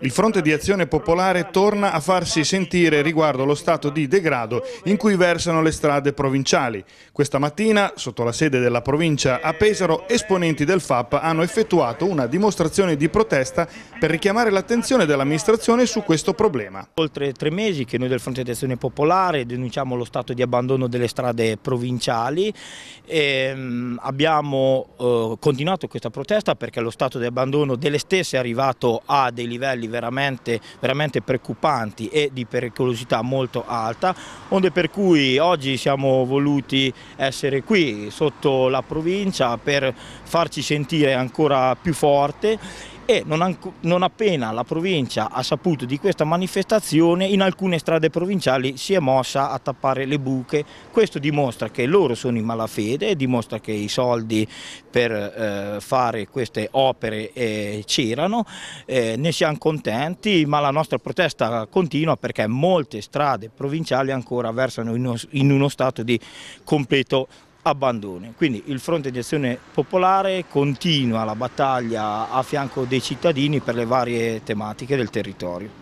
Il fronte di azione popolare torna a farsi sentire riguardo lo stato di degrado in cui versano le strade provinciali. Questa mattina, sotto la sede della provincia a Pesaro, esponenti del FAP hanno effettuato una dimostrazione di protesta per richiamare l'attenzione dell'amministrazione su questo problema. Oltre tre mesi che noi del fronte di azione popolare denunciamo lo stato di abbandono delle strade provinciali. E ehm, abbiamo eh, continuato questa protesta perché lo stato di abbandono delle stesse è arrivato a dei livelli livelli veramente, veramente preoccupanti e di pericolosità molto alta, onde per cui oggi siamo voluti essere qui sotto la provincia per farci sentire ancora più forte e non, non appena la provincia ha saputo di questa manifestazione in alcune strade provinciali si è mossa a tappare le buche, questo dimostra che loro sono in malafede, dimostra che i soldi per eh, fare queste opere eh, c'erano, eh, ne siamo contenti ma la nostra protesta continua perché molte strade provinciali ancora versano in uno, in uno stato di completo abbandoni. Quindi il Fronte di Azione Popolare continua la battaglia a fianco dei cittadini per le varie tematiche del territorio.